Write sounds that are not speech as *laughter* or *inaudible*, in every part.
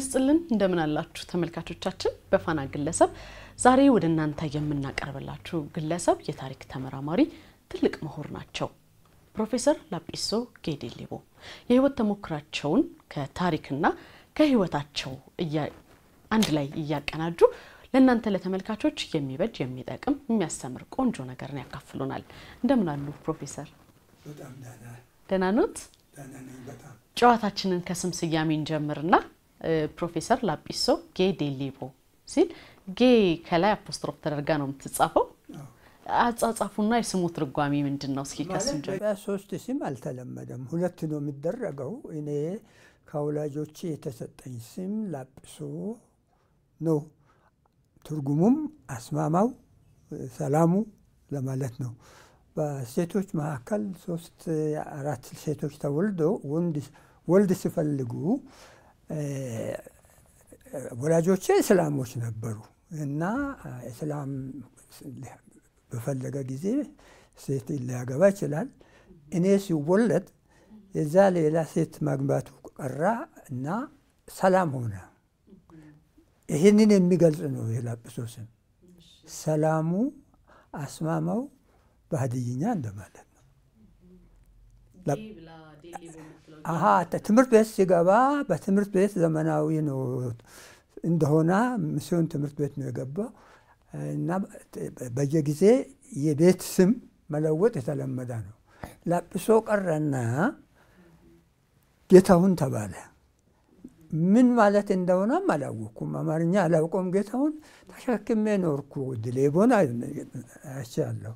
ይስጥልን እንደምን አላችሁ ተመልካቾቻችን። በፋና ግለሰብ ዛሬ ወደ እናንተ የምናቀርብላችሁ ግለሰብ የታሪክ ተመራማሪ ትልቅ ምሁር ናቸው። ፕሮፌሰር ላጲሶ ጌዴሌቦ የህይወት ተሞክራቸውን ከታሪክና ከህይወታቸው አንድ ላይ እያቀናጁ ለእናንተ ለተመልካቾች የሚበጅ የሚጠቅም የሚያስተምር ቆንጆ ነገርን ያካፍሉናል። እንደምን አሉ ፕሮፌሰር? ደህና ኖት? ጨዋታችንን ከስም ስያሜ እንጀምርና ፕሮፌሰር ላጲሶ ጌ ዴሌቦ ሲል ጌ ከላይ አፖስትሮፍ ተደርጋ ነው የምትጻፈው። አጻጻፉና የስሙ ትርጓሚ ምንድን ነው? እስኪ ሶስት ስም አልተለመደም። ሁለት ነው የሚደረገው። እኔ ከወላጆች የተሰጠኝ ስም ላጲሶ ነው። ትርጉሙም አስማማው ሰላሙ ለማለት ነው። በሴቶች መካከል ሶስት አራት ሴቶች ተወልዶ ወንድ ሲፈልጉ ወላጆቼ እስላሞች ነበሩ እና እስላም በፈለገ ጊዜ ሴት ሊያገባ ይችላል። እኔ ሲወለድ የዛ ሌላ ሴት ማግባቱ ቀራ እና ሰላም ሆነ። ይህንን የሚገልጽ ነው የላጲሶ ሰላሙ አስማማው በሀድይኛ እንደማለት ትምህርት ቤት ሲገባ በትምህርት ቤት ዘመናዊ ነው እንደሆነ ምስዮን ትምህርት ቤት ነው የገባው እና በየጊዜ የቤት ስም መለወጥ የተለመደ ነው። ላጲሶ ቀረና ጌታሁን ተባለ። ምን ማለት እንደሆነም አላወቅኩም። አማርኛ አላውቀውም። ጌታሁን ተሸክሜ ኖርኩ። ድሌቦን አይቻለሁ።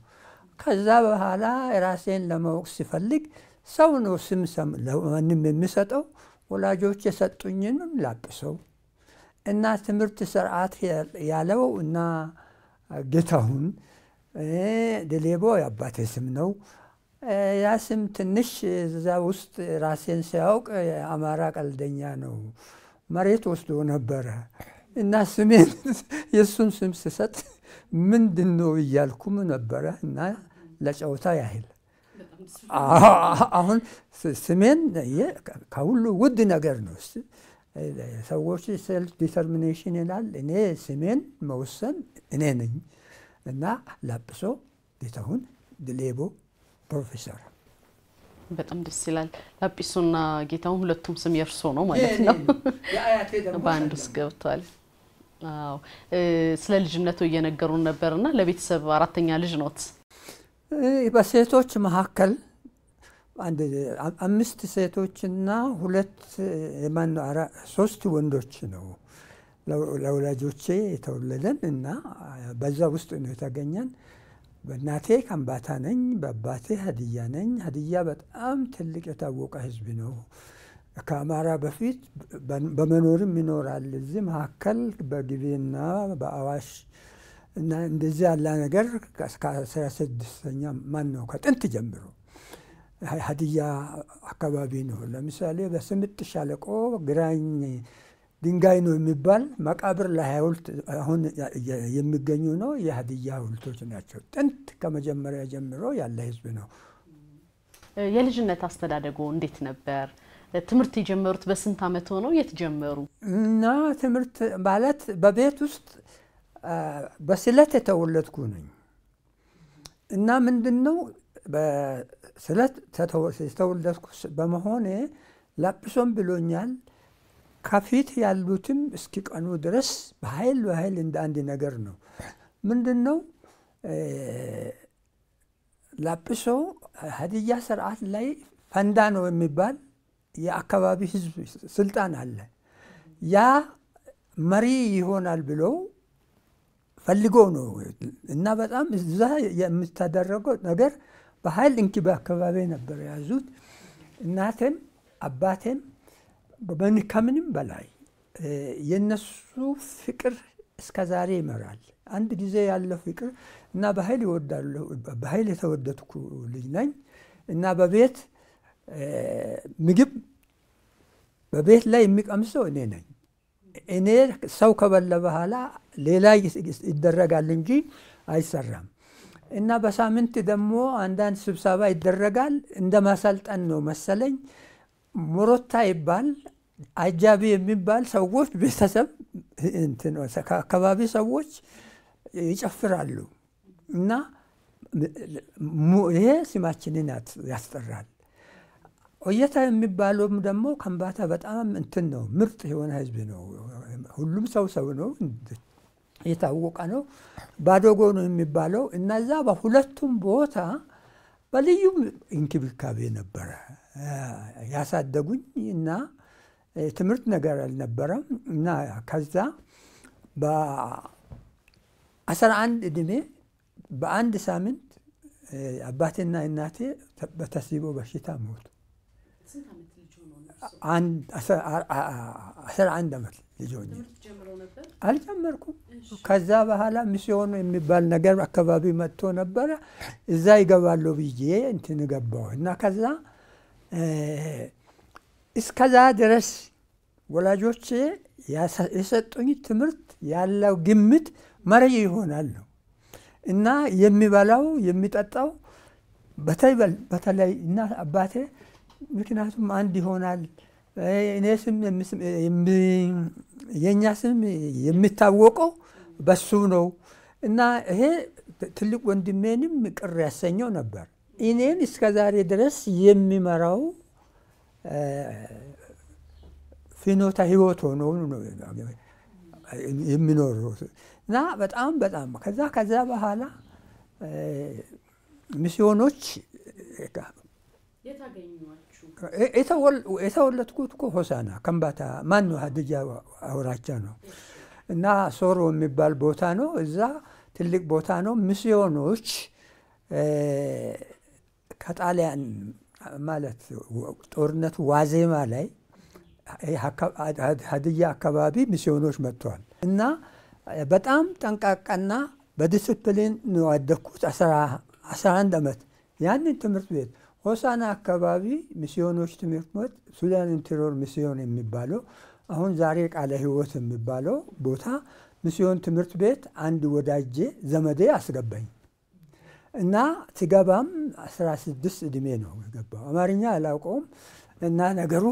ከዛ በኋላ ራሴን ለማወቅ ሲፈልግ ሰው ነው ስም ለማንም የምሰጠው። ወላጆች የሰጡኝንም ላቅሰው እና ትምህርት ስርዓት ያለው እና ጌታሁን ደሌቦ የአባቴ ስም ነው። ያ ስም ትንሽ እዛ ውስጥ ራሴን ሲያውቅ የአማራ ቀልደኛ ነው መሬት ወስዶ ነበረ እና ስሜን *laughs* የእሱን ስም ስሰጥ ምንድን ነው እያልኩም ነበረ እና ለጨዋታ ያህል አሁን ስሜን ከሁሉ ውድ ነገር ነው። ሰዎች ሴልፍ ዲተርሚኔሽን ይላል። እኔ ስሜን መወሰን እኔ ነኝ እና ላጲሶ ጌታሁን ድሌቦ ፕሮፌሰር በጣም ደስ ይላል። ላጲሶና ጌታሁን ሁለቱም ስም የእርሶ ነው ማለት ነው። በአንድ ውስጥ ገብቷል። ስለ ልጅነቱ እየነገሩን ነበር እና ለቤተሰብ አራተኛ ልጅ ኖት በሴቶች መካከል አምስት ሴቶችና ሁለት ሶስት ወንዶች ነው ለወላጆቼ የተወለደን እና በዛ ውስጥ ነው የተገኘን። በእናቴ ከምባታ ነኝ፣ በአባቴ ሀዲያ ነኝ። ሀዲያ በጣም ትልቅ የታወቀ ህዝብ ነው። ከአማራ በፊት በመኖርም ይኖራል። እዚህ መካከል በግቤና በአዋሽ እና እንደዚህ ያለ ነገር ከአስራ ስድስተኛ ማን ነው ከጥንት ጀምሮ ሀዲያ አካባቢ ነው። ለምሳሌ በስምጥ ሻለቆ ግራኝ ድንጋይ ነው የሚባል መቃብር ለሐውልት አሁን የሚገኙ ነው። የሀዲያ ሀውልቶች ናቸው። ጥንት ከመጀመሪያ ጀምሮ ያለ ህዝብ ነው። የልጅነት አስተዳደጎ እንዴት ነበር? ትምህርት የጀመሩት በስንት አመት ሆነው? የት ጀመሩ? እና ትምህርት ማለት በቤት ውስጥ በስለት የተወለድኩ ነኝ እና ምንድን ነው በስለት የተወለድኩ በመሆኔ ላጲሶም ብሎኛል። ከፊት ያሉትም እስኪቀኑ ድረስ በኃይል በኃይል እንደ አንድ ነገር ነው። ምንድን ነው ላጲሶ ሀዲያ ስርዓት ላይ ፈንዳ ነው የሚባል የአካባቢ ህዝብ ስልጣን አለ። ያ መሪ ይሆናል ብለው ፈልጎ ነው እና በጣም እዛ የምታደረገው ነገር በሀይል እንኪ በአካባቢ ነበር የያዙት። እናቴም አባቴም ከምንም በላይ የነሱ ፍቅር እስከ ዛሬ ይመራል። አንድ ጊዜ ያለው ፍቅር እና በሀይል ይወዳለሁ። በኃይል የተወደድኩ ልጅ ነኝ እና በቤት ምግብ በቤት ላይ የሚቀምሰው እኔ ነኝ። እኔ ሰው ከበለ በኋላ ሌላ ይደረጋል እንጂ አይሰራም። እና በሳምንት ደግሞ አንዳንድ ስብሰባ ይደረጋል። እንደ ማሰልጠን ነው መሰለኝ። ሞሮታ ይባል አጃቢ የሚባል ሰዎች ቤተሰብ አካባቢ ሰዎች ይጨፍራሉ እና ይሄ ስማችንን ያስጠራል። ኦየታ የሚባለውም ደግሞ ከንባታ በጣም እንትን ነው፣ ምርጥ የሆነ ህዝብ ነው። ሁሉም ሰው ሰው ነው። የታወቀ ነው። ባዶጎ ነው የሚባለው እና እዛ በሁለቱም ቦታ በልዩ እንክብካቤ ነበረ ያሳደጉኝ እና ትምህርት ነገር አልነበረም እና ከዛ በአስራ አንድ እድሜ በአንድ ሳምንት አባቴና እናቴ በተስቦ በሽታ ሞቱ። አስራ አንድ አመት ልጆኝ አልጀመርኩም። ከዛ በኋላ ሚስዮን የሚባል ነገር አካባቢ መጥቶ ነበረ። እዛ ይገባሉ ብዬ እንትን ገባሁ እና ከዛ እስከዛ ድረስ ወላጆች የሰጡኝ ትምህርት ያለው ግምት መሪ ይሆናል ነው እና የሚበላው የሚጠጣው በተለይ እና አባቴ ምክንያቱም አንድ ይሆናል እኔ ስም የእኛ ስም የሚታወቀው በሱ ነው እና ይሄ ትልቅ ወንድሜንም ቅር ያሰኘው ነበር። እኔን እስከ ዛሬ ድረስ የሚመራው ፍኖተ ህይወት ሆኖ የሚኖሩ እና በጣም በጣም ከዛ ከዛ በኋላ ሚስዮኖች የተወለድኩት እኮ ሆሳና ከምባታ ማን ነው ሀድጃ አውራቻ ነው እና ሶሮ የሚባል ቦታ ነው። እዛ ትልቅ ቦታ ነው። ሚስዮኖች ከጣሊያን ማለት ጦርነቱ ዋዜማ ላይ ሀድያ አካባቢ ሚስዮኖች መጥተዋል እና በጣም ጠንቃቃና በዲስፕሊን ነው ያደግኩት። አንድ ዓመት ያንን ትምህርት ቤት ሆሳና አካባቢ ሚስዮኖች ትምህርት ቤት ሱዳን ኢንቴሪዮር ሚስዮን የሚባለው አሁን ዛሬ ቃለ ሕይወት የሚባለው ቦታ ሚስዮን ትምህርት ቤት አንድ ወዳጄ ዘመዴ አስገባኝ እና ትገባም 16 እድሜ ነው የገባው። አማርኛ አላውቀውም እና ነገሩ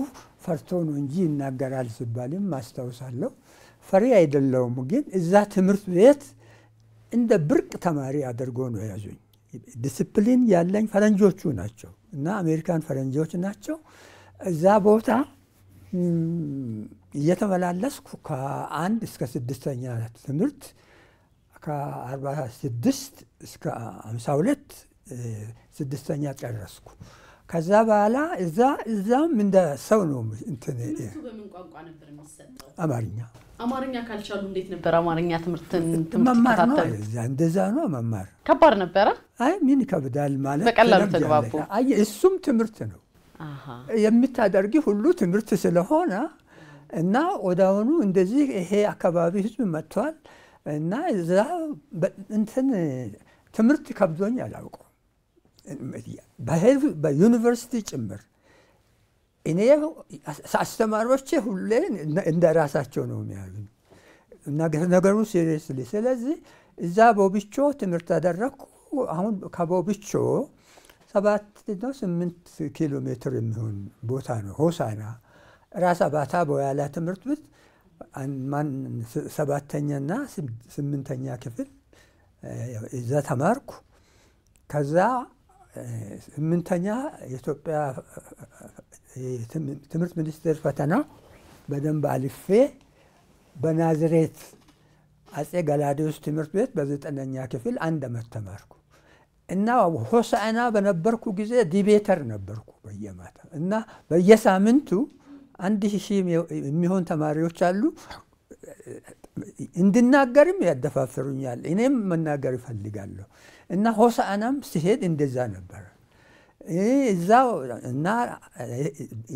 ፈርቶ ነው እንጂ ይናገራል ሲባልም ማስታውሳለሁ። ፈሪ አይደለውም፣ ግን እዛ ትምህርት ቤት እንደ ብርቅ ተማሪ አድርጎ ነው የያዙኝ። ዲስፕሊን ያለኝ ፈረንጆቹ ናቸው። እና አሜሪካን ፈረንጆች ናቸው። እዛ ቦታ እየተመላለስኩ ከአንድ እስከ ስድስተኛ ትምህርት ከአርባ ስድስት እስከ ሃምሳ ሁለት ስድስተኛ ጨረስኩ። ከዛ በኋላ እዛ እዛም እንደ ሰው ነው። እንትን በምን ቋንቋ ነበር የሚሰጠው? አማርኛ። አማርኛ ካልቻሉ እንዴት ነበር አማርኛ ትምህርትን መማር ነው? እዛ እንደዛ ነው መማር። ከባድ ነበረ? አይ ምን ይከብዳል ማለት በቀላሉ ተግባቡ። እሱም ትምህርት ነው የምታደርጊ ሁሉ ትምህርት ስለሆነ እና ወዳውኑ እንደዚህ ይሄ አካባቢ ህዝብ መጥቷል እና እዛ እንትን ትምህርት ከብዶኝ አላውቅም። በዩኒቨርሲቲ ጭምር እኔ አስተማሪዎች ሁሌ እንደ ራሳቸው ነው የሚያዩኝ ነገሩን ሲሪየስሊ። ስለዚህ እዛ ቦብቾ ትምህርት አደረግኩ። አሁን ከቦብቾ ሰባት ነው ስምንት ኪሎ ሜትር የሚሆን ቦታ ነው ሆሳና ራስ አባታ በያላ ትምህርት ቤት ማን ሰባተኛና ስምንተኛ ክፍል እዛ ተማርኩ ከዛ ስምንተኛ የኢትዮጵያ ትምህርት ሚኒስቴር ፈተና በደንብ አልፌ በናዝሬት አጼ ገላዲዮስ ትምህርት ቤት በዘጠነኛ ክፍል አንድ ዓመት ተማርኩ እና ሆሳዕና በነበርኩ ጊዜ ዲቤተር ነበርኩ በየማታ እና በየሳምንቱ አንድ ሺህ የሚሆን ተማሪዎች አሉ። እንድናገርም ያደፋፍሩኛል። እኔም መናገር ይፈልጋለሁ። እና ሆሳዕናም ሲሄድ እንደዛ ነበር። እዛው እና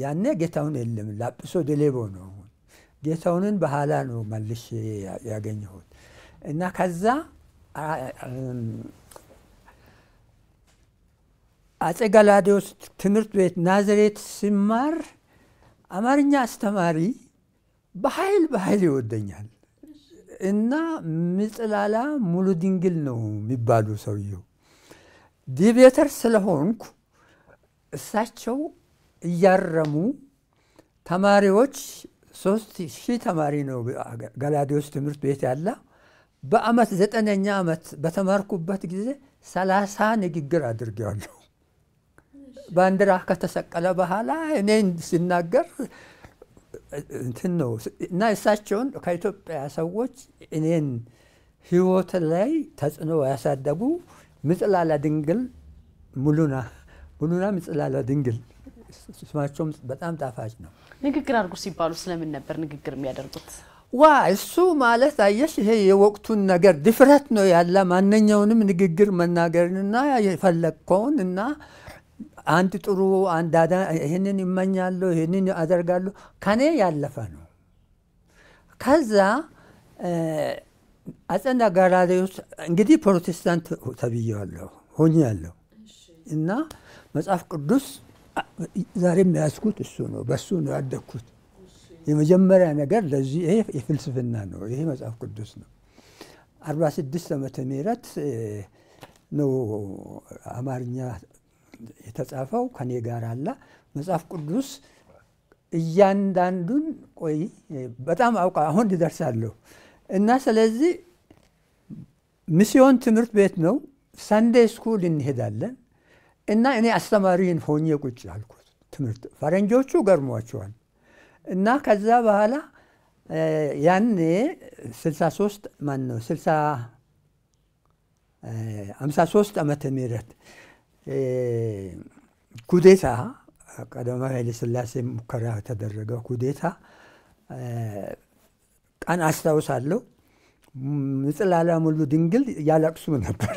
ያኔ ጌታውን የለም ላጵሶ ደሌቦ ነው። ጌታውንን በኋላ ነው መልሽ ያገኘሁት እና ከዛ አጼ ገላውዴዎስ ትምህርት ቤት ናዝሬት ሲማር አማርኛ አስተማሪ በኃይል በኃይል ይወደኛል። እና ምጥላላ ሙሉ ድንግል ነው የሚባሉ ሰውየው ዲቤተር ስለሆንኩ እሳቸው እያረሙ ተማሪዎች ሶስት ሺህ ተማሪ ነው ገላዲዮስ ትምህርት ቤት ያለ በአመት ዘጠነኛ አመት በተማርኩበት ጊዜ ሰላሳ ንግግር አድርጌዋለሁ። ባንዲራ ከተሰቀለ በኋላ እኔ ሲናገር እንትን ነው እና እሳቸውን ከኢትዮጵያ ሰዎች እኔን ህይወት ላይ ተጽዕኖ ያሳደጉ ምጽላላ ድንግል ሙሉና ሙሉና ምጽላላ ድንግል ስማቸውም በጣም ጣፋጭ ነው። ንግግር አድርጉ ሲባሉ ስለምን ነበር ንግግር የሚያደርጉት? ዋ እሱ ማለት አየሽ፣ ይሄ የወቅቱን ነገር ድፍረት ነው ያለ ማንኛውንም ንግግር መናገርንና የፈለግከውን እና አንድ ጥሩ ይህንን ይመኛለሁ፣ ይህንን አደርጋለሁ፣ ከኔ ያለፈ ነው። ከዛ አጸና ጋራዴ ውስጥ እንግዲህ ፕሮቴስታንት ተብያለሁ ያለሁ እና መጽሐፍ ቅዱስ ዛሬ የያዝኩት እሱ ነው። በሱ ነው ያደግኩት። የመጀመሪያ ነገር ለዚህ ይሄ የፍልስፍና ነው። ይሄ መጽሐፍ ቅዱስ ነው። አርባ ስድስት ዓመተ ምህረት ነው አማርኛ የተጻፈው ከኔ ጋር አለ። መጽሐፍ ቅዱስ እያንዳንዱን ቆይ በጣም አውቃ አሁን ይደርሳለሁ እና ስለዚህ ሚስዮን ትምህርት ቤት ነው። ሰንዴ ስኩል እንሄዳለን እና እኔ አስተማሪን ሆኜ ቁጭ አልኩት። ትምህርት ፈረንጆቹ ገርሟቸዋል። እና ከዛ በኋላ ያኔ 63 ማን ነው 53 ዓመተ ምህረት ኩዴታ ቀዳማዊ ኃይለሥላሴ ሙከራ የተደረገው ኩዴታ ቀን አስታውሳለሁ። ምጽላላ ሙሉ ድንግል እያላቅሱ ነበር።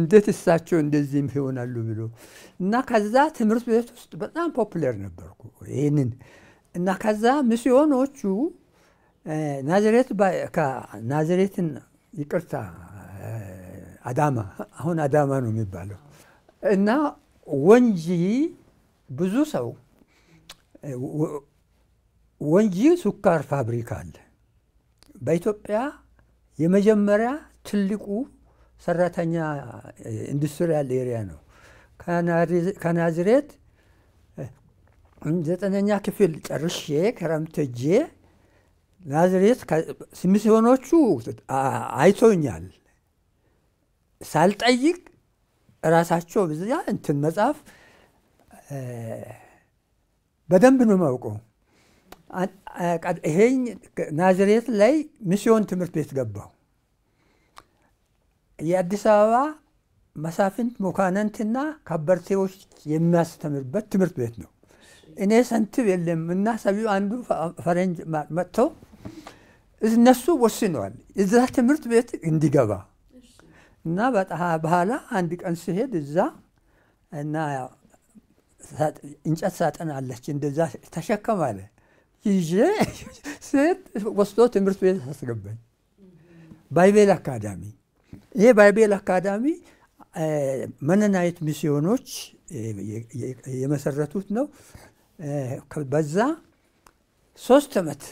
እንዴት እሳቸው እንደዚህም ይሆናሉ ብሎ እና ከዛ ትምህርት ቤት ውስጥ በጣም ፖፑለር ነበርኩ ይህንን እና ከዛ ምስዮኖቹ ናዝሬት ናዝሬትን ይቅርታ፣ አዳማ አሁን አዳማ ነው የሚባለው እና ወንጂ ብዙ ሰው ወንጂ ሱካር ፋብሪካ አለ። በኢትዮጵያ የመጀመሪያ ትልቁ ሰራተኛ ኢንዱስትሪያል ኤሪያ ነው። ከናዝሬት ዘጠነኛ ክፍል ጨርሼ ከረምት ናዝሬት ሚስዮኖቹ አይቶኛል። ሳልጠይቅ ራሳቸው ብዛ እንትን መጽሐፍ በደንብ ነው የማውቀው። ይሄኝ ናዝሬት ላይ ሚስዮን ትምህርት ቤት ገባው የአዲስ አበባ መሳፍንት መኳንንትና ከበርቴዎች የሚያስተምርበት ትምህርት ቤት ነው። እኔ ሰንትብ የለም እና ሰቢው አንዱ ፈረንጅ መጥተው እነሱ ወስነዋል እዛ ትምህርት ቤት እንዲገባ እና በኋላ አንድ ቀን ስሄድ እዛ እና እንጨት ሳጥን አለች እንደዛ ተሸከም አለ። ይዤ ስሄድ ወስዶ ትምህርት ቤት አስገባኝ። ባይቤል አካዳሚ ይሄ ባይቤል አካዳሚ መነናየት ሚስዮኖች የመሰረቱት ነው። በዛ ሶስት ዓመት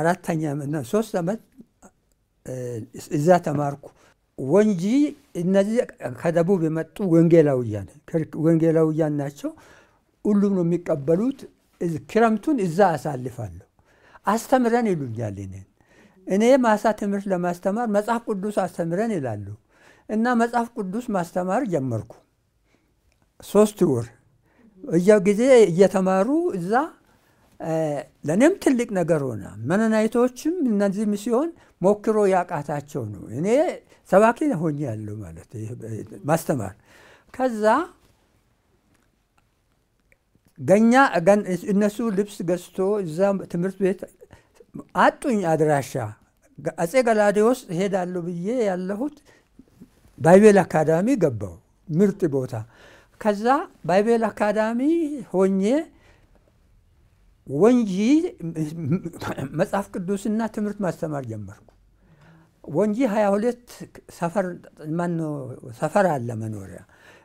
አራተኛ ሶስት ዓመት እዛ ተማርኩ። ወንጂ እነዚህ ከደቡብ የመጡ ወንጌላውያን ወንጌላውያን ናቸው። ሁሉም ነው የሚቀበሉት። ክረምቱን እዛ አሳልፋለሁ። አስተምረን ይሉኛል እኔን እኔ ማሳ ትምህርት ለማስተማር መጽሐፍ ቅዱስ አስተምረን ይላሉ እና መጽሐፍ ቅዱስ ማስተማር ጀመርኩ። ሶስት ወር እያ ጊዜ እየተማሩ እዛ ለእኔም ትልቅ ነገር ሆነ። መነናይቶችም እነዚህም ሲሆን ሞክሮ ያቃታቸው ነው እኔ ሰባኪ ሆኜ ያለው ማለት ማስተማር ከዛ ገኛ እነሱ ልብስ ገዝቶ እዛ ትምህርት ቤት አጡኝ አድራሻ አጼ ገላዲዮስ ሄዳለሁ ብዬ ያለሁት ባይቤል አካዳሚ ገባው ምርጥ ቦታ። ከዛ ባይቤል አካዳሚ ሆኜ ወንጂ መጽሐፍ ቅዱስና ትምህርት ማስተማር ጀመርኩ። ወንጂ 22 ሰፈር ማነው ሰፈር አለ መኖሪያ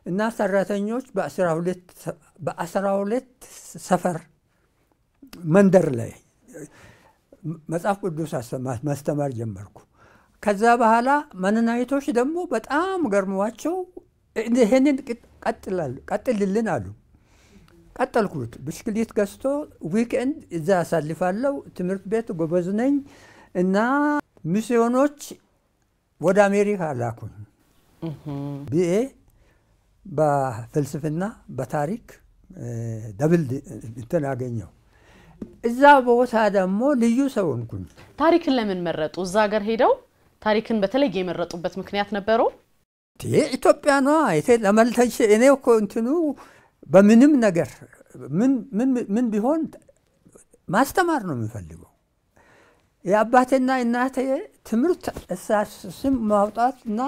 እና ሰራተኞች በ12 ሰፈር መንደር ላይ መጽሐፍ ቅዱስ ማስተማር ጀመርኩ። ከዛ በኋላ መነናይቶች ደግሞ በጣም ገርመዋቸው ይህንን ቀጥልልን አሉ። ቀጠልኩት። ብስክሌት ገዝቶ ዊክኤንድ እዛ አሳልፋለሁ። ትምህርት ቤት ጎበዝ ነኝ እና ሚስዮኖች ወደ አሜሪካ ላኩኝ ብዬ በፍልስፍና በታሪክ ደብል እንትን አገኘው። እዛ ቦታ ደግሞ ልዩ ሰው ሆንኩኝ። ታሪክን ለምን መረጡ? እዛ ሀገር ሄደው ታሪክን በተለየ የመረጡበት ምክንያት ነበረው? ኢትዮጵያ ነ ለመልተሽ እኔ እኮ እንትኑ በምንም ነገር ምን ቢሆን ማስተማር ነው የሚፈልገው የአባቴና እናተ ትምህርት እሳት ስም ማውጣት እና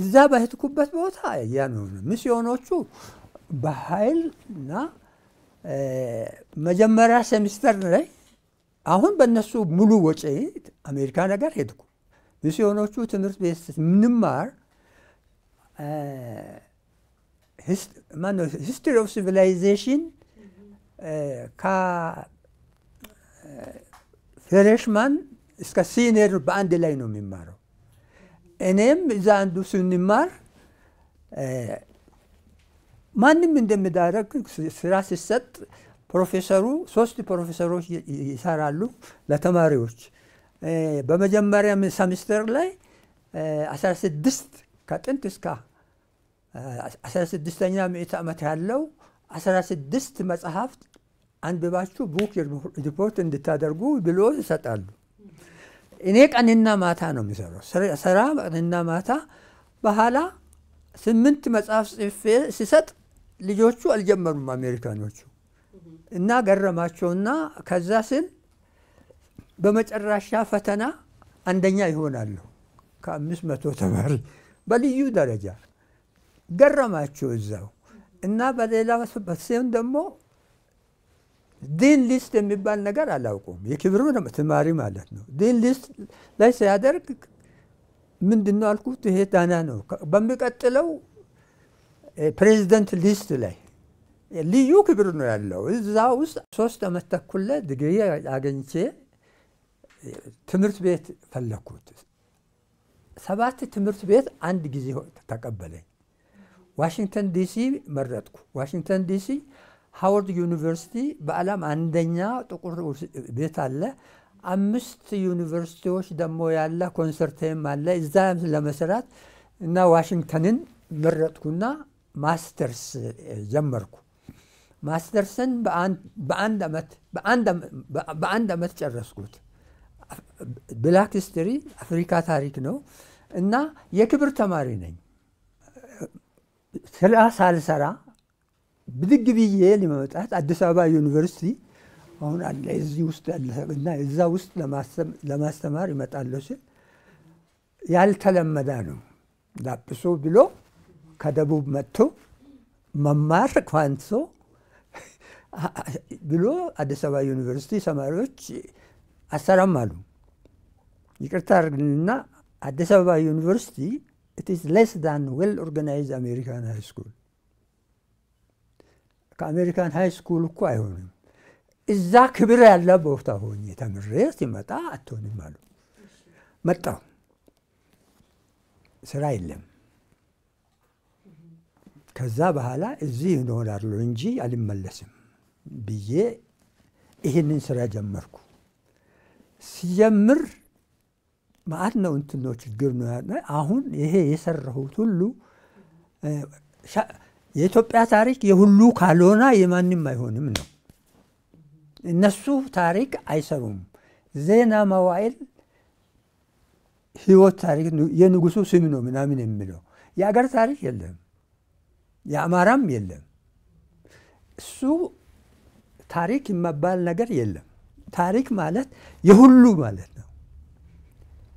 እዛ በሄድኩበት ቦታ ያንሆነ ሚስዮኖቹ በኃይል እና መጀመሪያ ሴሚስተር ላይ አሁን በእነሱ ሙሉ ወጪ አሜሪካ ነገር ሄድኩ። ሚስዮኖቹ ትምህርት ቤት ምንማር ሂስትሪ ኦፍ ሲቪላይዜሽን ፍሬሽማን እስከ ሲኒየር በአንድ ላይ ነው የሚማረው። እኔም እዛ አንዱ ስንማር ማንም እንደሚዳረግ ስራ ሲሰጥ ፕሮፌሰሩ ሶስት ፕሮፌሰሮች ይሰራሉ ለተማሪዎች። በመጀመሪያ ሰሚስተር ላይ 16 ከጥንት እስከ 16ኛ ምዕተ ዓመት ያለው 16 መጽሐፍት አንብባችሁ ቡክ ሪፖርት እንድታደርጉ ብሎ ይሰጣሉ። እኔ ቀንና ማታ ነው የሚሰራው። ስራ ቀንና ማታ በኋላ ስምንት መጽሐፍ ጽፌ ሲሰጥ ልጆቹ አልጀመሩም አሜሪካኖቹ እና ገረማቸውና ከዛ ስል በመጨረሻ ፈተና አንደኛ ይሆናሉ ከአምስት መቶ ተማሪ በልዩ ደረጃ ገረማቸው እዛው እና በሌላ በሴም ደግሞ ዲን ሊስት የሚባል ነገር አላውቁም። የክብር ተማሪ ማለት ነው። ዲን ሊስት ላይ ሲያደርግ ምንድን ነው አልኩት፣ ይሄ ዳና ነው። በሚቀጥለው ፕሬዚደንት ሊስት ላይ ልዩ ክብር ነው ያለው። እዛ ውስጥ ሶስት ዓመት ተኩል ዲግሪ አገኝቼ ትምህርት ቤት ፈለግኩት። ሰባት ትምህርት ቤት አንድ ጊዜ ተቀበለኝ። ዋሽንግተን ዲሲ መረጥኩ። ዋሽንግተን ዲሲ ሃዋርድ ዩኒቨርሲቲ በዓለም አንደኛ ጥቁር ቤት አለ። አምስት ዩኒቨርሲቲዎች ደግሞ ያለ ኮንሰርቴም አለ። እዛ ለመስራት እና ዋሽንግተንን መረጥኩና ማስተርስ ጀመርኩ። ማስተርስን በአንድ ዓመት ጨረስኩት። ብላክ ሂስትሪ አፍሪካ ታሪክ ነው እና የክብር ተማሪ ነኝ ስራ ሳልሰራ ብድግ ብዬ ለመውጣት አዲስ አበባ ዩኒቨርሲቲ አሁን አለ እዚህ ውስጥ ያለ እና እዛ ውስጥ ለማስተማር ይመጣለሁ ሲል ያልተለመደ ነው። ዳጵሶ ብሎ ከደቡብ መጥቶ መማር ኳንሶ ብሎ አዲስ አበባ ዩኒቨርሲቲ ተማሪዎች አሰራም አሉ። ይቅርታ አድርግንና አዲስ አበባ ዩኒቨርሲቲ ኢት ኢዝ ሌስ ዳን ዌል ኦርጋናይዝድ አሜሪካን ሃይ ስኩል ከአሜሪካን ሃይ ስኩል እኮ አይሆንም። እዛ ክብር ያለ ቦታ ሆኜ ተምሬ ሲመጣ አትሆንም አሉ። መጣሁ። ስራ የለም። ከዛ በኋላ እዚህ እኖራለሁ እንጂ አልመለስም ብዬ ይህንን ስራ ጀመርኩ። ሲጀምር ማአት ነው እንትን ነው ችግር ነው። አሁን ይሄ የሰራሁት ሁሉ የኢትዮጵያ ታሪክ የሁሉ ካልሆና የማንም አይሆንም ነው። እነሱ ታሪክ አይሰሩም። ዜና መዋዕል ህይወት ታሪክ የንጉሱ ስም ነው ምናምን የሚለው የአገር ታሪክ የለም፣ የአማራም የለም። እሱ ታሪክ የመባል ነገር የለም። ታሪክ ማለት የሁሉ ማለት ነው።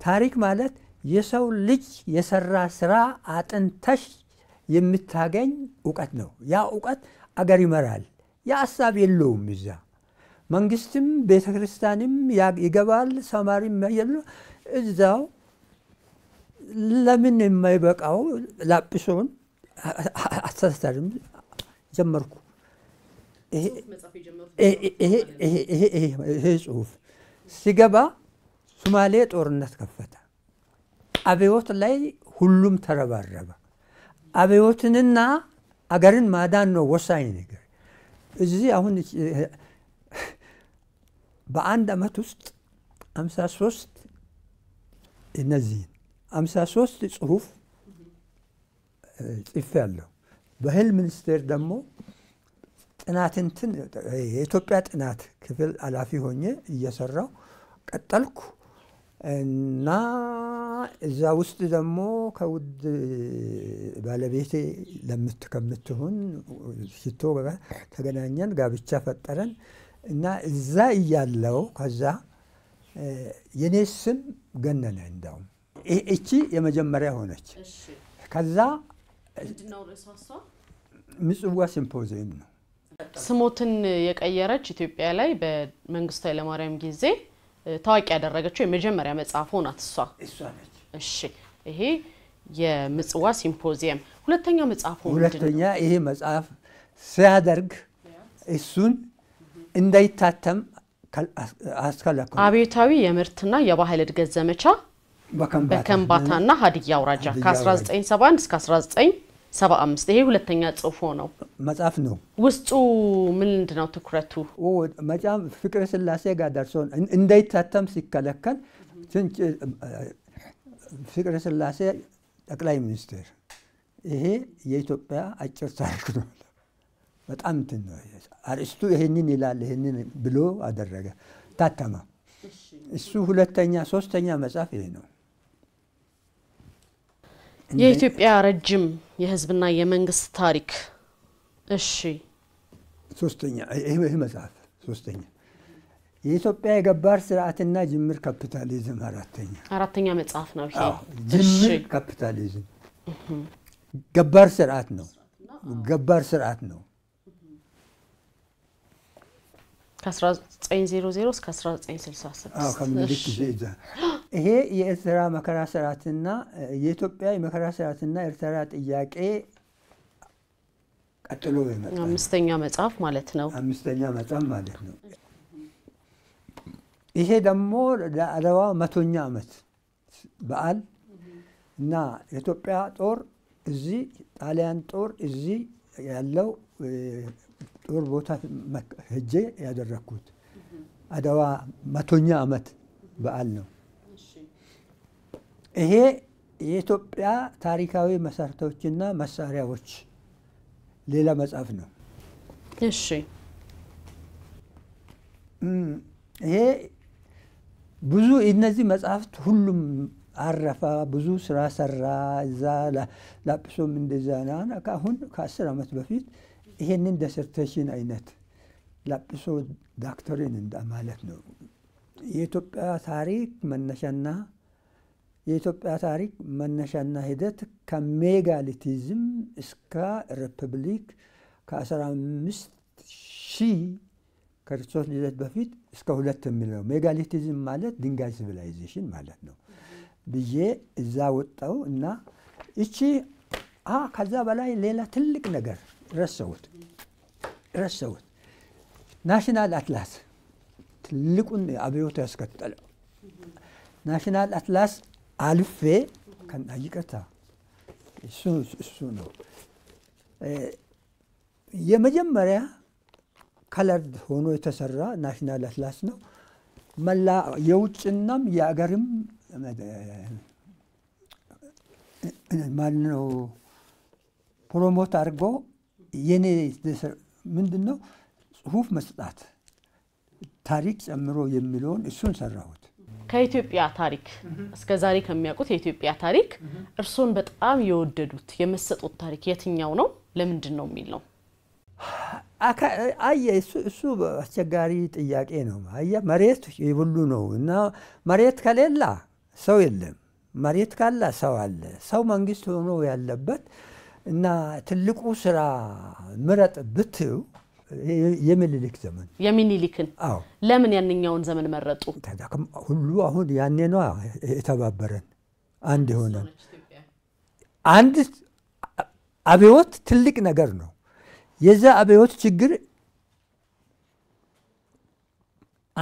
ታሪክ ማለት የሰው ልጅ የሰራ ስራ አጥንተሽ የምታገኝ እውቀት ነው። ያ እውቀት አገር ይመራል። ያ ሀሳብ የለውም እዛ መንግስትም ቤተ ክርስቲያንም ይገባል። ሰማሪም የለ እዛው ለምን የማይበቃው ላጲሶን አስተሳሰርም ጀመርኩ። ይሄ ጽሁፍ ሲገባ ሱማሌ ጦርነት ከፈተ። አብዮት ላይ ሁሉም ተረባረበ። አብዮትንና አገርን ማዳን ነው ወሳኝ ነገር። እዚ አሁን በአንድ አመት ውስጥ አምሳ 53 እነዚህን ሶስት ጽሁፍ ጽፍ ጽፌያለሁ። በህል ሚኒስቴር ደግሞ ጥናትንትን የኢትዮጵያ ጥናት ክፍል አላፊ ሆኜ እየሰራው ቀጠልኩ። እና እዛ ውስጥ ደግሞ ከውድ ባለቤቴ ለምት ከምትሆን ሽቶ ተገናኘን፣ ጋብቻ ፈጠረን እና እዛ እያለው ከዛ የኔ ስም ገነነ። እንዳውም እቺ የመጀመሪያ ሆነች። ከዛ ምጽዋ ሲምፖዚየም ነው ስሞትን የቀየረች ኢትዮጵያ ላይ በመንግስቱ ኃይለማርያም ጊዜ ታዋቂ ያደረገችው የመጀመሪያ መጽሐፍ ናት እሷ እሺ ይሄ የምጽዋ ሲምፖዚየም ሁለተኛ መጽሐፍ ሁለተኛ ይሄ መጽሐፍ ሲያደርግ እሱን እንዳይታተም አስከለከሉ። አብዮታዊ የምርትና የባህል እድገት ዘመቻ በከምባታና ሀዲያ አውራጃ ከ1971 እስከ 19 ሰባ አምስት ይሄ ሁለተኛ ጽሁፎ ነው። መጽሐፍ ነው። ውስጡ ምንድን ነው ትኩረቱ? መጽሐፍ ፍቅረ ስላሴ ጋር ደርሶ እንዳይታተም ሲከለከል ፍቅረ ስላሴ ጠቅላይ ሚኒስትር ይሄ የኢትዮጵያ አጭር ታሪክ ነው። በጣም እንትን ነው። አርእስቱ ይህንን ይላል ይህንን ብሎ አደረገ፣ ታተመ። እሱ ሁለተኛ ሶስተኛ መጽሐፍ ይሄ ነው። የኢትዮጵያ ረጅም የህዝብና የመንግስት ታሪክ። እሺ፣ ሶስተኛ ይህ መጽሐፍ ሶስተኛ የኢትዮጵያ የገባር ስርዓትና ጅምር ካፒታሊዝም አራተኛ አራተኛ መጽሐፍ ነው። ይሄ ጅምር ካፒታሊዝም ገባር ስርዓት ነው። ገባር ስርዓት ነው። ከ1900 እስከ 1966 ይሄ የኤርትራ መከራ ስርዓትና የኢትዮጵያ የመከራ ስርዓትና ኤርትራ ጥያቄ ቀጥሎ አምስተኛ መጽሐፍ ማለት ነው። አምስተኛ መጽሐፍ ማለት ነው። ይሄ ደግሞ ለአድዋ መቶኛ ዓመት በዓል እና የኢትዮጵያ ጦር እዚህ ጣሊያን ጦር እዚህ ያለው ጦር ቦታ ሄጄ ያደረግኩት አደዋ መቶኛ ዓመት በዓል ነው። ይሄ የኢትዮጵያ ታሪካዊ መሰረቶችና መሳሪያዎች ሌላ መጽሐፍ ነው። እሺ ይሄ ብዙ እነዚህ መጽሐፍት ሁሉም አረፋ ብዙ ስራ ሰራ እዛ ላጲሶም እንደዛ አሁን ከአስር ዓመት በፊት ይሄንን ደሰርቴሽን አይነት ላጲሶ ዳክተሪን እንዳ ማለት ነው። የኢትዮጵያ ታሪክ መነሻና የኢትዮጵያ ታሪክ መነሻና ሂደት ከሜጋሊቲዝም እስከ ሪፐብሊክ ከ15 ሺህ ክርስቶስ ልደት በፊት እስከ ሁለት የሚለው ሜጋሊቲዝም ማለት ድንጋይ ሲቪላይዜሽን ማለት ነው ብዬ እዛ ወጣው እና እቺ ከዛ በላይ ሌላ ትልቅ ነገር ረሰውት ረሰውት። ናሽናል አትላስ ትልቁን አብዮት ያስከተለ ናሽናል አትላስ አልፌ ከናይቀታ እሱ ነው የመጀመሪያ ከለርድ ሆኖ የተሰራ ናሽናል አትላስ ነው። መላ የውጭናም የአገርም ማነው ፕሮሞት አድርጎ የኔ ምንድን ነው ጽሁፍ መስጣት ታሪክ ጨምሮ የሚለውን እሱን ሰራሁት። ከኢትዮጵያ ታሪክ እስከ ዛሬ ከሚያውቁት የኢትዮጵያ ታሪክ እርሶን በጣም የወደዱት የመሰጡት ታሪክ የትኛው ነው? ለምንድን ነው የሚል ነው። አየ እሱ አስቸጋሪ ጥያቄ ነው። አየ መሬት የሁሉ ነው እና መሬት ከሌላ ሰው የለም። መሬት ካላ ሰው አለ። ሰው መንግስት ሆኖ ያለበት እና ትልቁ ስራ ምረጥ ብትው የሚኒሊክ ዘመን የሚኒሊክን ለምን ያንኛውን ዘመን መረጡ? ሁሉ አሁን ያኔ ነዋ የተባበረን አንድ የሆነን አንድ አብዮት ትልቅ ነገር ነው። የዛ አብዮት ችግር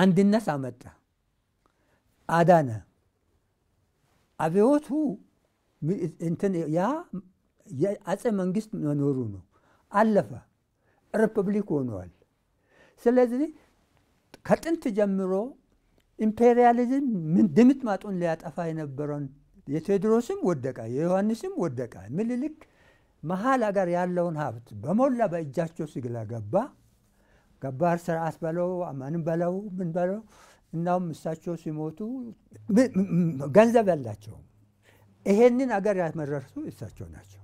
አንድነት አመጣ፣ አዳነ አብዮቱ እንትን ያ የአጼ መንግስት መኖሩ ነው። አለፈ፣ ሪፐብሊክ ሆነዋል። ስለዚህ ከጥንት ጀምሮ ኢምፔሪያሊዝም ድምጥ ማጡን ሊያጠፋ የነበረውን የቴዎድሮስም ወደቀ፣ የዮሐንስም ወደቀ። ምኒልክ መሀል አገር ያለውን ሀብት በሞላ በእጃቸው ስግላ ገባ ገባር ስርዓት በለው ማንም በለው ምን በለው። እናውም እሳቸው ሲሞቱ ገንዘብ ያላቸው ይሄንን አገር ያመረርሱ እሳቸው ናቸው።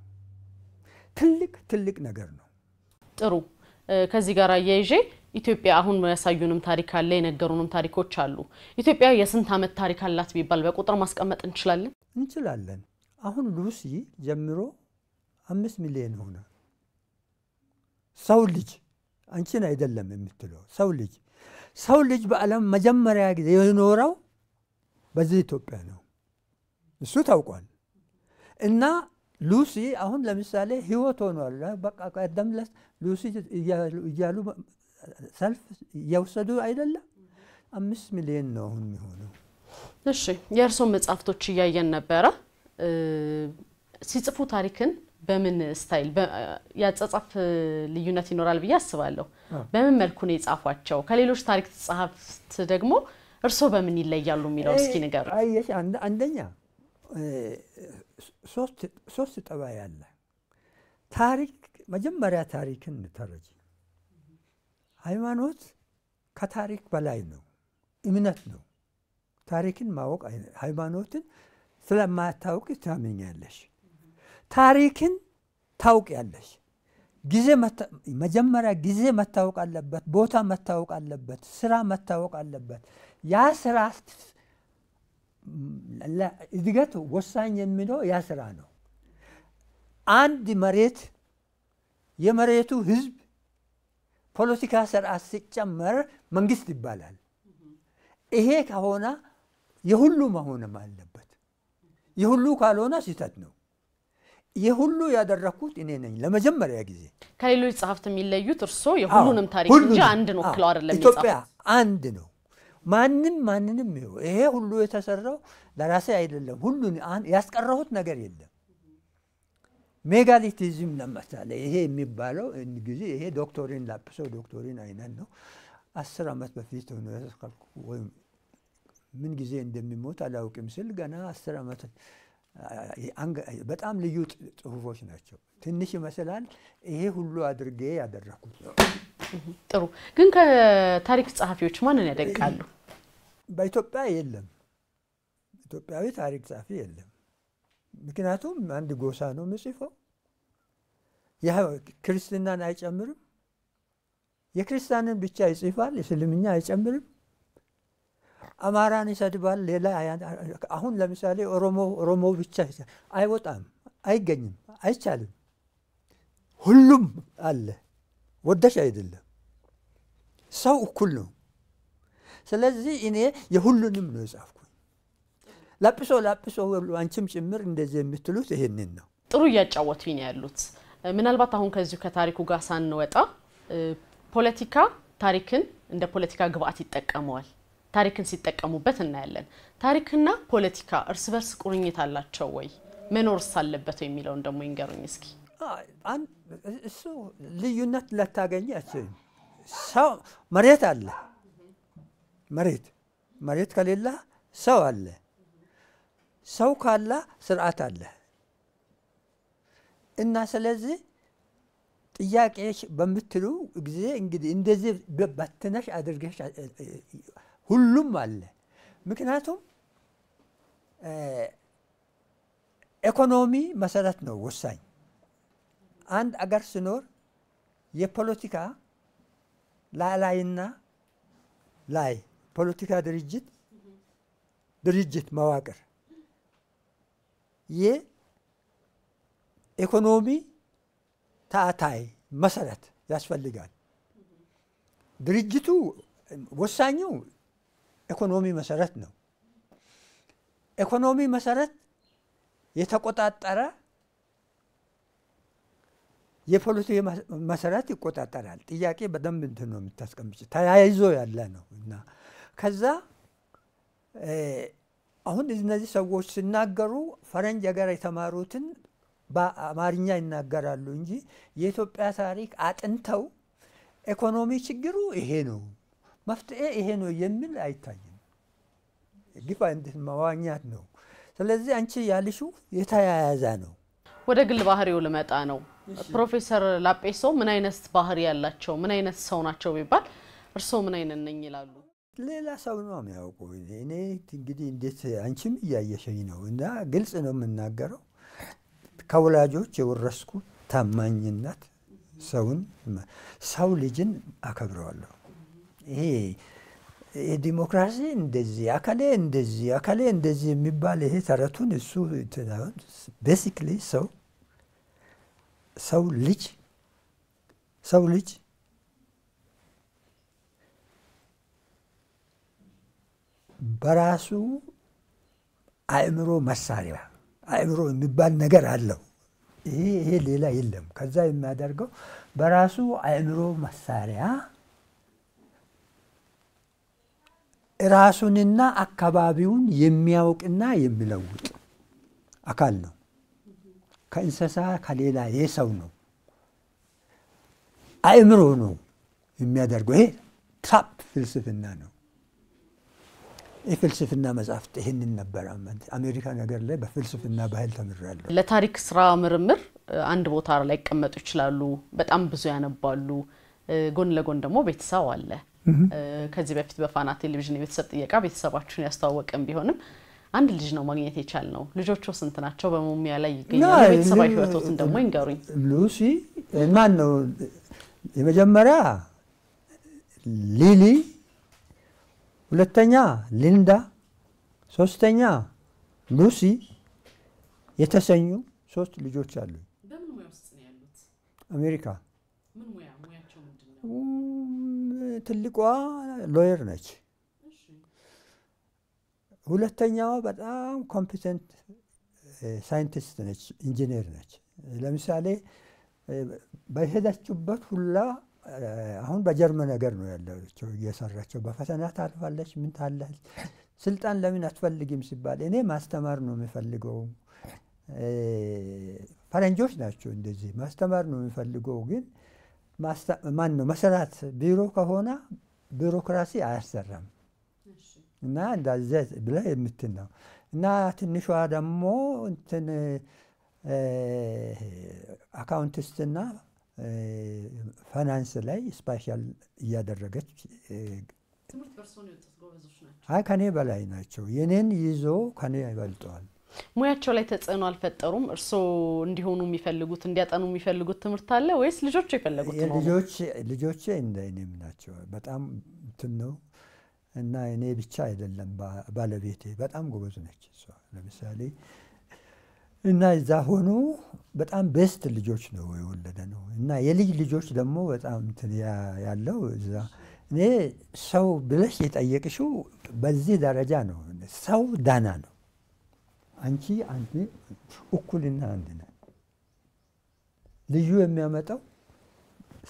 ትልቅ ትልቅ ነገር ነው። ጥሩ። ከዚህ ጋር አያይዤ ኢትዮጵያ አሁን ያሳዩንም ታሪክ አለ፣ የነገሩንም ታሪኮች አሉ። ኢትዮጵያ የስንት ዓመት ታሪክ አላት ቢባል በቁጥር ማስቀመጥ እንችላለን? እንችላለን። አሁን ሉሲ ጀምሮ አምስት ሚሊዮን ሆነ። ሰው ልጅ አንቺን አይደለም የምትለው ሰው ልጅ ሰው ልጅ በዓለም መጀመሪያ ጊዜ የኖረው በዚህ ኢትዮጵያ ነው። እሱ ታውቋል እና ሉሲ አሁን ለምሳሌ ህይወት ሆኗል። በቃ ቀደም ሉሲ እያሉ ሰልፍ እየወሰዱ አይደለም። አምስት ሚሊዮን ነው አሁን የሚሆነው። እሺ የእርስዎን መጽሐፍቶች እያየን ነበረ። ሲጽፉ ታሪክን በምን ስታይል የአጻጻፍ ልዩነት ይኖራል ብዬ አስባለሁ። በምን መልኩ ነው የጻፏቸው? ከሌሎች ታሪክ ጸሐፍት ደግሞ እርስዎ በምን ይለያሉ የሚለው እስኪ ንገሩ። አንደኛ ሶስት ጠባይ አለ። ታሪክ መጀመሪያ ታሪክን እንተረጅ። ሃይማኖት ከታሪክ በላይ ነው፣ እምነት ነው። ታሪክን ማወቅ ሃይማኖትን ስለማታውቅ ታምኛለሽ። ታሪክን ታውቂያለሽ። ጊዜ መጀመሪያ ጊዜ መታወቅ አለበት፣ ቦታ መታወቅ አለበት፣ ስራ መታወቅ አለበት። ያ ስራ እድገት ወሳኝ የሚለው ያ ስራ ነው። አንድ መሬት የመሬቱ ህዝብ ፖለቲካ ስርዓት ሲጨመር መንግስት ይባላል። ይሄ ከሆነ የሁሉ መሆንም አለበት። የሁሉ ካልሆነ ስህተት ነው። የሁሉ ያደረግኩት እኔ ነኝ ለመጀመሪያ ጊዜ። ከሌሎች ጸሐፍት የሚለዩት እርስዎ የሁሉንም ታሪክ እንጂ አንድን ወክለው አይደለም። ኢትዮጵያ አንድ ነው። ማንም ማንንም ይሁ ይሄ ሁሉ የተሰራው ለራሴ አይደለም። ሁሉን ያስቀረሁት ነገር የለም። ሜጋሊቲዝም ለመሳሌ ይሄ የሚባለው ጊዜ ይሄ ዶክቶሪን ላብሰው ዶክቶሪን አይነት ነው። አስር ዓመት በፊት ሆኖ ወይም ምን ጊዜ እንደሚሞት አላውቅም ስል ገና አስር ዓመት በጣም ልዩ ጽሁፎች ናቸው። ትንሽ ይመስላል። ይሄ ሁሉ አድርጌ ያደረኩት ነው። ጥሩ ግን ከታሪክ ጸሐፊዎች ማንን ያደንቃሉ? በኢትዮጵያ የለም። ኢትዮጵያዊ ታሪክ ጻፊ የለም። ምክንያቱም አንድ ጎሳ ነው ምጽፈው። ክርስትናን አይጨምርም። የክርስቲያንን ብቻ ይጽፋል፣ እስልምኛ አይጨምርም። አማራን ይሰድባል። ሌላ አሁን ለምሳሌ ኦሮሞ ኦሮሞ ብቻ አይወጣም፣ አይገኝም፣ አይቻልም። ሁሉም አለ። ወደሽ አይደለም። ሰው እኩል ነው። ስለዚህ እኔ የሁሉንም ነው የጻፍኩኝ። ላጲሶ ላጲሶ አንቺም ጭምር እንደዚህ የምትሉት ይሄንን ነው። ጥሩ እያጫወቱኝ ነው ያሉት። ምናልባት አሁን ከዚሁ ከታሪኩ ጋር ሳንወጣ ፖለቲካ ታሪክን እንደ ፖለቲካ ግብአት ይጠቀመዋል። ታሪክን ሲጠቀሙበት እናያለን። ታሪክና ፖለቲካ እርስ በርስ ቁርኝት አላቸው ወይ? መኖር አለበት የሚለውን ደግሞ ይንገሩኝ እስኪ። እሱ ልዩነት ላታገኝ አችልም። ሰው መሬት አለ መሬት መሬት ከሌላ ሰው አለ። ሰው ካላ ስርዓት አለ እና ስለዚህ ጥያቄሽ በምትሉ ጊዜ እንግዲህ እንደዚህ በትነሽ አድርገሽ ሁሉም አለ። ምክንያቱም ኢኮኖሚ መሰረት ነው ወሳኝ። አንድ አገር ሲኖር የፖለቲካ ላላይና ላይ ፖለቲካ ድርጅት ድርጅት መዋቅር የኢኮኖሚ ታታይ መሰረት ያስፈልጋል። ድርጅቱ ወሳኙ ኢኮኖሚ መሰረት ነው። ኢኮኖሚ መሰረት የተቆጣጠረ የፖለቲካ መሰረት ይቆጣጠራል። ጥያቄ በደንብ እንትን ነው የምታስቀምጭ ተያይዞ ያለ ነው እና ከዛ አሁን እነዚህ ሰዎች ሲናገሩ ፈረንጅ ሀገር የተማሩትን በአማርኛ ይናገራሉ እንጂ የኢትዮጵያ ታሪክ አጥንተው ኢኮኖሚ ችግሩ ይሄ ነው፣ መፍትሄ ይሄ ነው የሚል አይታይም። ግፋ እንዴት መዋኛት ነው። ስለዚህ አንቺ ያልሹ የተያያዘ ነው። ወደ ግል ባህሪው ልመጣ ነው። ፕሮፌሰር ላጴሶ ምን አይነት ባህሪ ያላቸው ምን አይነት ሰው ናቸው ቢባል እርስዎ ምን አይነት ነኝ ይላሉ? ሌላ ሰው ነው የሚያውቁ። እኔ እንግዲህ እንዴት አንቺም እያየሸኝ ነው እና ግልጽ ነው የምናገረው። ከወላጆች የወረስኩ ታማኝነት ሰውን ሰው ልጅን አከብረዋለሁ። ይሄ ዲሞክራሲ እንደዚህ አካሌ እንደዚህ አካሌ እንደዚህ የሚባል ይሄ ተረቱን እሱ ቤሲክሊ ሰው ሰው ልጅ ሰው ልጅ በራሱ አእምሮ መሳሪያ አእምሮ የሚባል ነገር አለው። ይሄ ይሄ ሌላ የለም። ከዛ የሚያደርገው በራሱ አእምሮ መሳሪያ ራሱንና አካባቢውን የሚያውቅና የሚለውጥ አካል ነው። ከእንስሳ ከሌላ ይሄ ሰው ነው፣ አእምሮ ነው የሚያደርገው። ይሄ ትራፕ ፍልስፍና ነው። የፍልስፍና መጽሐፍት ይህንን ነበር። አሜሪካ ነገር ላይ በፍልስፍና ባህል ተምራለሁ። ለታሪክ ስራ ምርምር አንድ ቦታ ላይ ይቀመጡ ይችላሉ። በጣም ብዙ ያነባሉ። ጎን ለጎን ደግሞ ቤተሰብ አለ። ከዚህ በፊት በፋና ቴሌቪዥን የቤተሰብ ጥየቃ ቤተሰባችሁን ያስተዋወቀም ቢሆንም አንድ ልጅ ነው ማግኘት የቻል ነው። ልጆቹ ስንት ናቸው? በሙሚያ ላይ ይገኛሉ። ቤተሰባዊ ህይወቶትን ደግሞ ይንገሩኝ። ሉሲ ማን ነው? የመጀመሪያ ሊሊ ሁለተኛ ሊንዳ፣ ሶስተኛ ሉሲ የተሰኙ ሶስት ልጆች አሉ። አሜሪካ ትልቋ ሎየር ነች። ሁለተኛዋ በጣም ኮምፒተንት ሳይንቲስት ነች፣ ኢንጂነር ነች። ለምሳሌ በሄዳችሁበት ሁላ አሁን በጀርመን ነገር ነው ያለችው እየሰራቸው በፈተና ታልፋለች። ምን ታለች ስልጣን ለምን አትፈልጊም ሲባል እኔ ማስተማር ነው የምፈልገው። ፈረንጆች ናቸው እንደዚህ ማስተማር ነው የምፈልገው። ግን ማን ነው መሰራት ቢሮ ከሆነ ቢሮክራሲ አያሰራም እና እንዳዚያ ብለ የምትን ነው እና ትንሿ ደግሞ እንትን አካውንቲስትና ፋይናንስ ላይ ስፓሻል እያደረገች አይ ከኔ በላይ ናቸው። የኔን ይዞ ከኔ ይበልጠዋል። ሙያቸው ላይ ተጽዕኖ አልፈጠሩም። እርስዎ እንዲሆኑ የሚፈልጉት እንዲያጠኑ የሚፈልጉት ትምህርት አለ ወይስ ልጆቹ የፈለጉት? ልጆች እንደ እኔም ናቸው። በጣም እንትን ነው እና እኔ ብቻ አይደለም ባለቤቴ በጣም ጎበዝ ነች። ለምሳሌ እና እዛ ሆኖ በጣም ቤስት ልጆች ነው የወለደ ነው። እና የልጅ ልጆች ደግሞ በጣም ያለው እዛ እኔ ሰው ብለሽ የጠየቅሽው በዚህ ደረጃ ነው። ሰው ዳና ነው። አንቺ አንቺ እኩልና አንድ ነን። ልዩ የሚያመጣው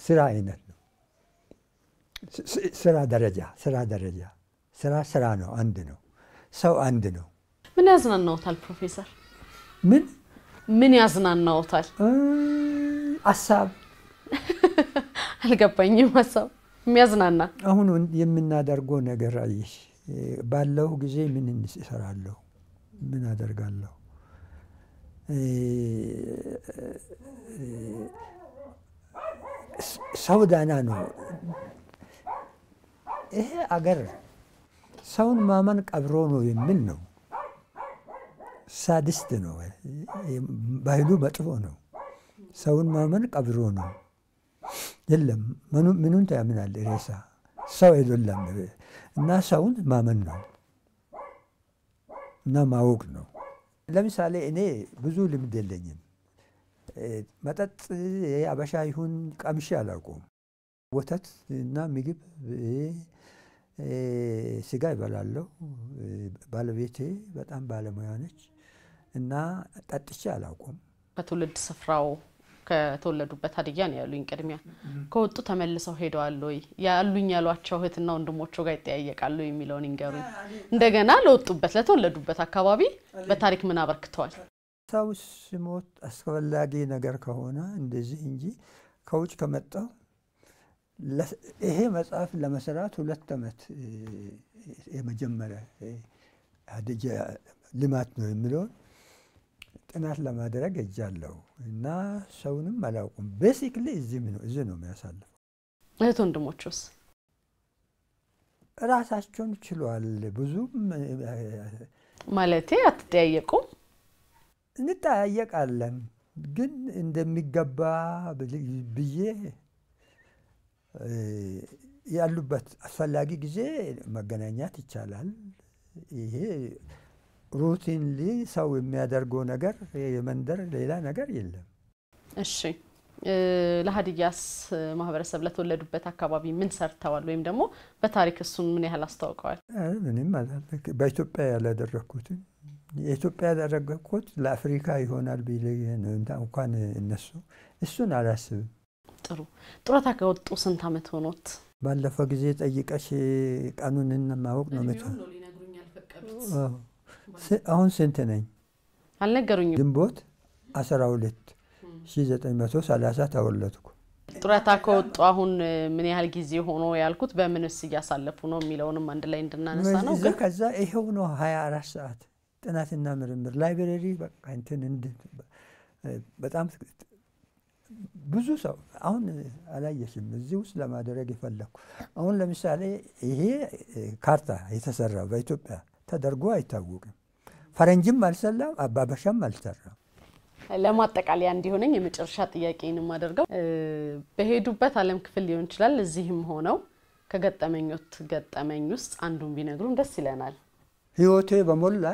ስራ አይነት ነው። ስራ ደረጃ ስራ ደረጃ ስራ ስራ ነው። አንድ ነው። ሰው አንድ ነው። ምን ያዝናናውታል ፕሮፌሰር? ምን ምን ያዝናናውታል? ሀሳብ *laughs* አልገባኝም። ሀሳብ የሚያዝናና አሁን የምናደርገው ነገር አየሽ፣ ባለው ጊዜ ምን እሰራለሁ፣ ምን አደርጋለሁ ሰው ዳና ነው። ይሄ አገር ሰውን ማመን ቀብሮ ነው የሚል ነው። ሳድስት ነው። ባህሉ መጥፎ ነው። ሰውን ማመን ቀብሮ ነው። የለም ምኑን ያምናል? ሬሳ ሰው አይደለም እና ሰውን ማመን ነው እና ማወቅ ነው። ለምሳሌ እኔ ብዙ ልምድ የለኝም። መጠጥ አበሻ ይሁን ቀምሼ አላውቁም ወተት እና ምግብ፣ ስጋ ይበላለሁ። ባለቤቴ በጣም ባለሙያ ነች። እና ጠጥቼ አላውቁም። ከትውልድ ስፍራው ከተወለዱበት ሀዲያ ነው ያሉኝ። ቅድሚያ ከወጡ ተመልሰው ሄደዋል ወይ ያሉኝ ያሏቸው እህትና ወንድሞቹ ጋር ይጠያየቃሉ የሚለውን ይንገሩኝ። እንደገና ለወጡበት ለተወለዱበት አካባቢ በታሪክ ምን አበርክተዋል? ሰው ሲሞት አስፈላጊ ነገር ከሆነ እንደዚህ እንጂ ከውጭ ከመጣው ይሄ መጽሐፍ ለመስራት ሁለት ዓመት የመጀመሪያ ሀዲያ ልማት ነው የሚለውን ጥናት ለማድረግ እጃለሁ እና ሰውንም አላውቁም። ቤሲክሊ እዚህ ነው እዚህ ነው የሚያሳልፈው። እህት ወንድሞቹስ ራሳቸውን ችሏል። ብዙም ማለቴ አትጠያየቁም? እንጠያየቃለን፣ ግን እንደሚገባ ብዬ ያሉበት አስፈላጊ ጊዜ መገናኛት ይቻላል። ይሄ ሩቲንሊ ሰው የሚያደርገው ነገር የመንደር ሌላ ነገር የለም። እሺ ለሀዲያስ ማህበረሰብ ለተወለዱበት አካባቢ ምን ሰርተዋል? ወይም ደግሞ በታሪክ እሱን ምን ያህል አስታውቀዋል? ምንም በኢትዮጵያ ያላደረግኩትን የኢትዮጵያ ያደረግኩት ለአፍሪካ ይሆናል ቢል እንኳን እነሱ እሱን አላስብም። ጥሩ ጡረታ ከወጡ ስንት አመት ሆኖት? ባለፈው ጊዜ ጠይቀሽ ቀኑንን ማወቅ ነው ምታ አሁን ስንት ነኝ? አልነገሩኝም። ግንቦት 12 1930 ተወለድኩ። ጡረታ ከወጡ አሁን ምን ያህል ጊዜ ሆኖ ያልኩት በምንስ እያሳለፉ ነው የሚለውንም አንድ ላይ እንድናነሳ ነው። ግን ከዛ ይሄው ነው 24 ሰዓት ጥናትና ምርምር ላይብረሪ በቃ እንትን በጣም ብዙ ሰው አሁን አላየሽም፣ እዚህ ውስጥ ለማድረግ የፈለግኩ አሁን ለምሳሌ ይሄ ካርታ የተሰራው በኢትዮጵያ ተደርጎ አይታወቅም። ፈረንጅም አልሰላም፣ አባበሻም አልሰራም። ለማጠቃለያ እንዲሆነኝ የመጨረሻ ጥያቄን የማደርገው በሄዱበት ዓለም ክፍል ሊሆን ይችላል እዚህም ሆነው ከገጠመኞት ገጠመኝ ውስጥ አንዱን ቢነግሩን ደስ ይለናል። ህይወቴ በሞላ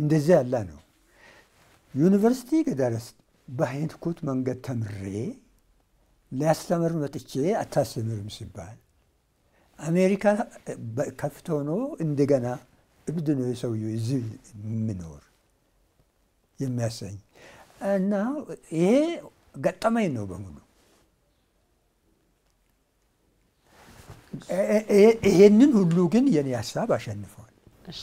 እንደዚህ ያለ ነው። ዩኒቨርሲቲ ከደረስ በሄድኩት መንገድ ተምሬ ሊያስተምር መጥቼ አታስተምርም ሲባል አሜሪካ ከፍቶ ሆኖ እንደገና እብድ ነው የሰውየው እዚህ የምኖር የሚያሰኝ እና ይሄ ገጠመኝ ነው በሙሉ። ይሄንን ሁሉ ግን የኔ ሀሳብ አሸንፈዋል። እሺ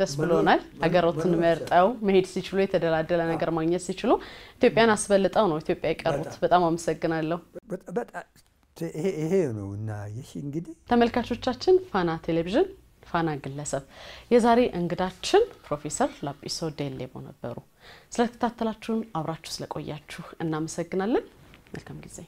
ደስ ብሎናል። ሀገሮትን መርጠው መሄድ ሲችሉ የተደላደለ ነገር ማግኘት ሲችሉ ኢትዮጵያን አስበልጠው ነው ኢትዮጵያ የቀሩት። በጣም አመሰግናለሁ። ይሄ ነው እና ይህ እንግዲህ ተመልካቾቻችን ፋና ቴሌቪዥን ፋና ግለሰብ የዛሬ እንግዳችን ፕሮፌሰር ላጲሶ ዴሌቦ ነበሩ። ስለተከታተላችሁን አብራችሁ ስለቆያችሁ እናመሰግናለን። መልካም ጊዜ